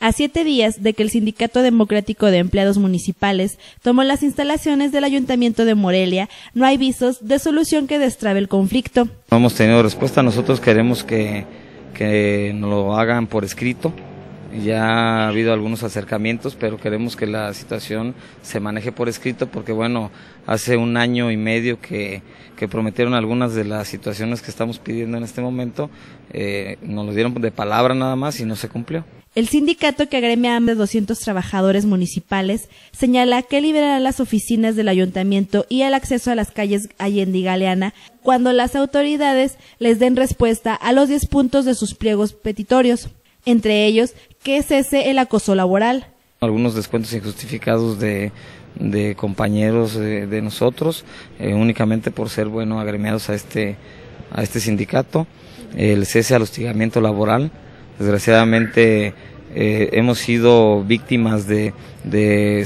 a siete días de que el Sindicato Democrático de Empleados Municipales tomó las instalaciones del Ayuntamiento de Morelia, no hay visos de solución que destrabe el conflicto. No hemos tenido respuesta, nosotros queremos que, nos lo hagan por escrito. Ya ha habido algunos acercamientos, pero queremos que la situación se maneje por escrito porque, bueno, hace un año y medio que, que prometieron algunas de las situaciones que estamos pidiendo en este momento, eh, nos lo dieron de palabra nada más y no se cumplió. El sindicato que agremia a más de 200 trabajadores municipales señala que liberará las oficinas del ayuntamiento y el acceso a las calles Allende y Galeana cuando las autoridades les den respuesta a los 10 puntos de sus pliegos petitorios, entre ellos que cese el acoso laboral. Algunos descuentos injustificados de compañeros de, nosotros, eh, únicamente por ser bueno agremiados a este, a este sindicato, el cese al hostigamiento laboral, desgraciadamente eh, hemos sido víctimas de,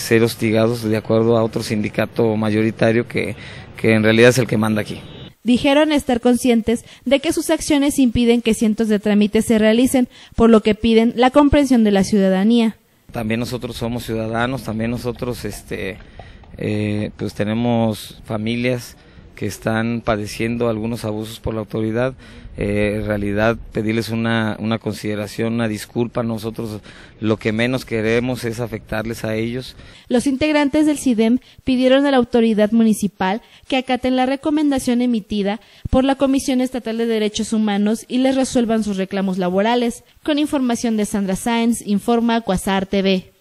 ser hostigados de acuerdo a otro sindicato mayoritario que, que en realidad es el que manda aquí. Dijeron estar conscientes de que sus acciones impiden que cientos de trámites se realicen, por lo que piden la comprensión de la ciudadanía. También nosotros somos ciudadanos, también nosotros este, eh, pues tenemos familias, que están padeciendo algunos abusos por la autoridad, eh, en realidad pedirles una, una consideración, una disculpa. Nosotros lo que menos queremos es afectarles a ellos. Los integrantes del CIDEM pidieron a la autoridad municipal que acaten la recomendación emitida por la Comisión Estatal de Derechos Humanos y les resuelvan sus reclamos laborales. Con información de Sandra Sáenz, informa Cuasar TV.